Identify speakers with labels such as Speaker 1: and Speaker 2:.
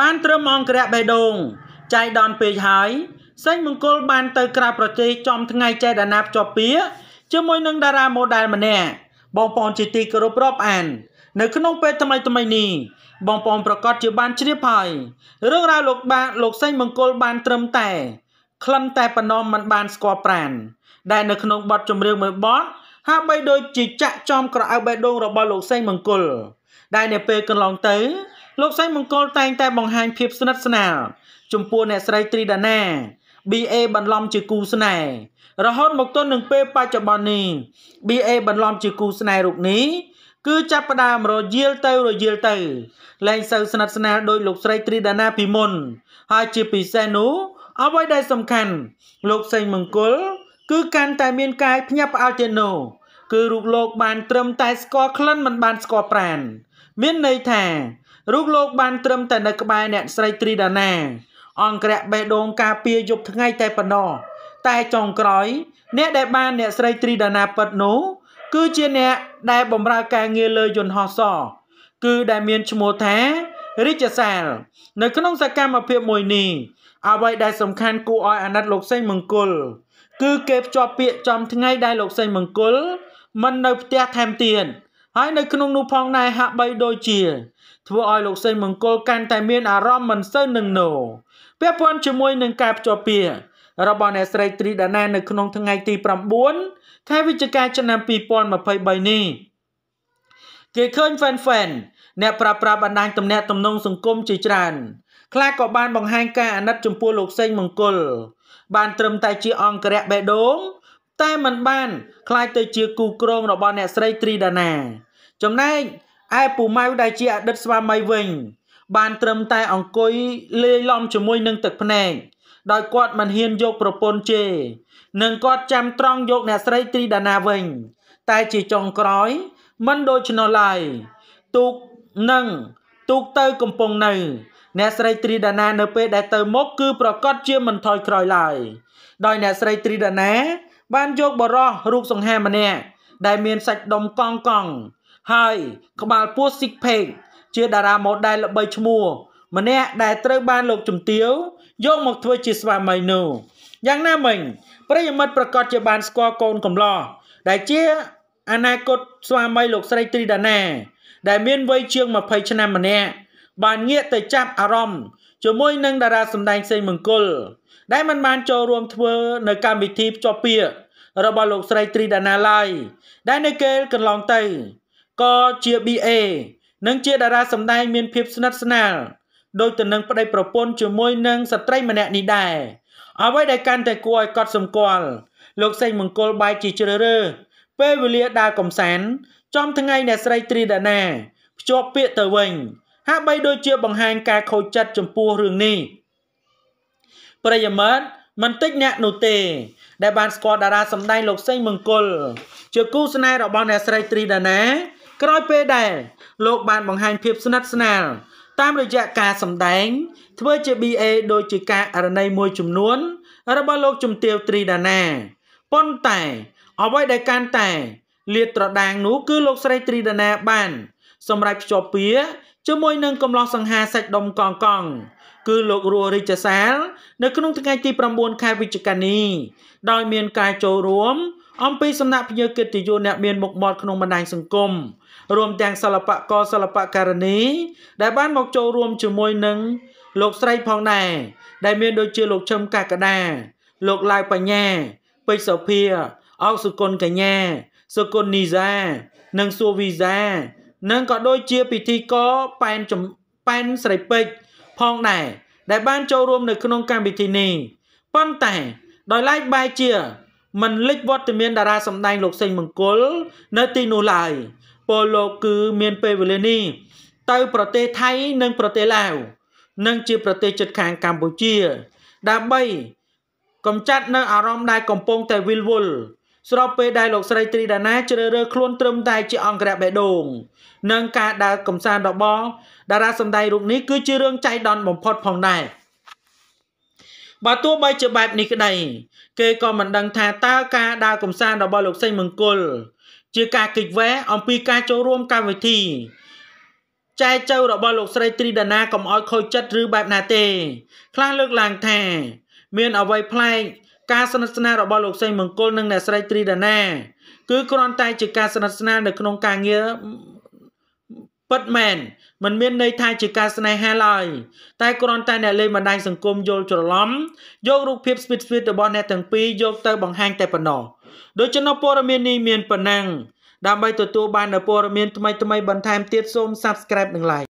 Speaker 1: បានត្រឹមអង្គរៈបេះដូងចៃដនពេកហើយសេចមង្គលបានទៅក្រៅប្រទេសចំថ្ងៃចេតនាភ្ជាប់ពាក្យជាមួយនឹងតារាម៉ូដែលម្នាក់បងប្អូនជាទីគោរពរាប់អាន នៅក្នុងពេលថ្មីថ្មីនេះបងប្អូនប្រកាសជាបានជ្រាបហើយរឿងរ៉ាវលោកបាលោកសេចមង្គលបានត្រឹមតែក្លិនតែប៉ុណ្ណោះมันបានស្គាល់ប្រាន ដែលនៅក្នុងបទចម្រៀងមួយបទហាក់បីដូចជាចាក់ចំក្រអៅបេះដូងរបស់លោកសេងមង្គល ដែលនៅពេលកន្លងទៅលោកសៃមង្គលតែងតែបង្ហាញភាពស្និទ្ធស្នាលចំពោះអ្នកស្រីត្រីដាណា BA បន្លំជាគូស្នេហ៍រហូតមកទល់នឹងពេលបច្ចុប្បន្ននេះ BA បន្លំជាគូស្នេហ៍រូបនេះគឺចាប់ផ្ដើមរយាលទៅរយាលទៅលែងសូវស្និទ្ធស្នាលដោយលោកស្រីត្រីដាណាពីមុនហើយជាពិសេសនោះអ្វីដែលសំខាន់ លោកសេងមង្គលគឺកាន់តែមានកាយភ្ញាក់ផ្អើលទៀតនោះគឺរូបលោកបានត្រឹមតែស្គាល់ក្លិនមិនបានស្គាល់ប្រានមានន័យថារូបលោកបានត្រឹមតែនៅក្បែរអ្នកស្រីត្រីដាណា អង្គរៈបេះដូងការពារយប់ថ្ងៃតែប៉ុណ្ណោះតែចុងក្រោយ អ្នកដែលបានអ្នកស្រីត្រីដាណាពិតនោះ គឺជាអ្នកដែលបម្រើការងារលើយន្តហោះសគឺដែលមានឈ្មោះថារាជសាលនៅក្នុងសកម្មភាពមួយនេះអ្វីដែលសំខាន់គួរឲ្យអាណិតលោកសេងមង្គលគឺគេភ្ជាប់ពាក្យចំថ្ងៃដែលលោកសេងមង្គលមិននៅផ្ទះថែមទៀតហើយនៅក្នុងនោះផងដែរហាក់បីដូចជាធ្វើឲ្យលោកសេមង្គលកាន់តែមានអារម្មណ៍មិនសូវនឹងណូពាក់ព័ន្ធជាមួយនឹងការភ្ជាប់ពាក្យរបស់អ្នកស្រីត្រីដាណានៅក្នុងថ្ងៃទី9ខែវិច្ឆិកាឆ្នាំ2023នេះគេឃើញ fan fan អ្នកប្រាប្រាបណ្ដាញទំនាក់ទំនងសង្គមជាច្រើន ខ្លះក៏បានបង្ហាញការអាណិតចំពោះលោកសេងមង្គលបានត្រឹមតែជាអង្គរៈបេះដូងតែมันបានคล้ายទៅជាគូក្រងរបស់អ្នកស្រីត្រីដាណា ចំណែកឯពូម៉ៅដែលជាអតីតស្វាមីវិញ បានត្រឹមតែអង្គុយលេយឡំជាមួយនឹងទឹកភ្នែកដោយគាត់មិនហ៊ានយកប្រពន្ធជេ និងគាត់ចាំត្រង់យកអ្នកស្រីត្រីដាណាវិញ តែជាចុងក្រោយមិនដូច្នោះឡើយទូកនឹងទូកទៅកំពង់នៅអ្នកស្រីត្រីដាណានៅពេលដែលទៅមុខគឺប្រកាសជាមិនថយក្រោយឡើយដោយអ្នកស្រីត្រីដាណាបានយកបរោះរូបសង្ហាម្នាក់ដែលមានសាច់ដុំកង់កង់ហើយ ក្បាលពោះស៊ីកភេកជាតារាម៉ូដែលល្បីឈ្មោះម្នាក់ដែលត្រូវបានលោកជំទាវយកមកធ្វើជាស្វាមីនោះយ៉ាងណាមិញប្រិយមិត្តប្រកាសជាបានស្គាល់កូនកំឡោះដែលជាអនាគតស្វាមីលោកស្រីទ្រីដាណា ដែលមានវ័យជាង20ឆ្នាំម្នាក់បានងាកទៅចាប់អារម្មណ៍ជាមួយនឹងតារាសម្ដែង សេងមង្គលដែលមិនបានចូលរួមធ្វើនៅកម្មវិធីភ្ជាប់ពាក្យរបស់លោកស្រីត្រីដាណាឡើយដែលនៅពេលកន្លងទៅក៏ជា BA និង ជាតារាសម្ដែងមានភាពស្និទ្ធស្នាលដោយទៅនឹងប្តីប្រពន្ធជាមួយនឹងស្ត្រីម្នាក់នេះដែរអ្វីដែលកាន់តែគួរឲ្យកត់សម្គាល់លោកសេងមង្គលបាយជាជ្រើរើពេលវេលាដើរកំសាន្តចំថ្ងៃអ្នកស្រីត្រីដាណាភ្ជាប់ពាក្យទៅវិញហាក់បីដូចជាបង្ហាញការខូចចិត្តចំពោះរឿងនេះប្រិយមិត្តមិនតិចអ្នកនោះទេ ដែលបានស្គាល់តារាសម្ដែងលោកសេងមង្គលជាគូស្នេហ៍របស់អ្នកស្រីត្រីដាណា ក្រោយពេលដែលលោកបានបង្ហាញភាពស្និទ្ធស្នាល តាមរយៈការសម្ដែងធ្វើជា BA ដូចជាការអរណីមួយចំនួន របស់លោកជំទាវត្រីដាណាប៉ុន្តែ អ្វីដែលកាន់តែលាតត្រដាងនោះគឺលោកស្រីត្រីដាណាបានសម្រាប់ភ្ជាប់ពាក្យជាមួយនឹងកំឡោះសង្ហាសាច់ដុំកងកង គឺលោករស់រាជសាល នៅ ក្នុងថ្ងៃទី9ខែវិច្ឆិកានេះដោយមានការចូលរួមអំពីសំណាក់ភ្ញៀវកិត្តិយសអ្នកមានមុខមាត់ក្នុងបណ្ដាញសង្គមរួមទាំងសិល្បករសិល្បករនីដែលបានមកចូលរួមជាមួយនឹងលោកស្រីផងដែរដែលមានដូចជាលោកឈឹមកាកដាលោកឡាវបញ្ញា ពេជ្រសុភាអោកសុគន្ធកញ្ញាសុគន្ធនីសា និងសួវីសានិងក៏ដូចជាពិធីករប៉ែនប៉ែនស្រីពេជ្រផងដែរដែលបានចូលរួមនៅក្នុងកម្មវិធីនេះប៉ុន្តែដោយឡែកបែរជា មិនលេចវត្តមានតារាសម្ដែងលោកសេងមង្គលនៅទីនោះឡើយពលលោកគឺមានពេលវេលានេះទៅប្រទេសថៃនិងប្រទេសឡាវនិងជា ប្រទេសជិតខាងកម្ពុជាដើម្បី កំចាត់នៅអារម្មណ៍ដែលកំពុងតែវិលវល់ស្របពេលដែលលោកស្រីត្រីដាណាជ្រើសរើសខ្លួនត្រឹមតែជាអង្គរបេះដូងនិងការដើរកំសាន្តរបស់តារាសម្ដែងរូបនេះគឺជារឿងចៃដន្យបំផុតផងដែរបើទោះបីជាបែបនេះក្តីគេក៏មិនដឹងថាតើការដើរកំសាន្តរបស់លោកសេងមង្គលជាការគិតវែអំពីការចូលរួមកម្មវិធីចែកចៅរបស់លោកស្រីត្រីដាណាកំអល់ខូចចិត្តឬបែបណាទេខ្លះលើកឡើងថាមានអ្វីប្លែកការសនិទ្ធស្នាលរបស់លោកសេងមង្គលនិងអ្នកស្រីត្រីដាណាគឺគ្រាន់តែជាការសនិទ្ធស្នាលនៅក្នុងការងារពិតមែនมันមានន័យថាជាការស្នេហាឡើយតែគ្រាន់តែអ្នកលេងបណ្ដាញសង្គមយល់ច្រឡំយករូបភាពស្វីតស្វីតរបស់អ្នកទាំងពីរយកទៅបង្ហាញតែប៉ុណ្ណោះដូច្នោះព័ត៌មាននេះមានប៉ុណ្ណឹងដើម្បីទទួលបាននូវព័ត៌មានថ្មីៗបន្ថែមទៀតសូម Subscribe និង Like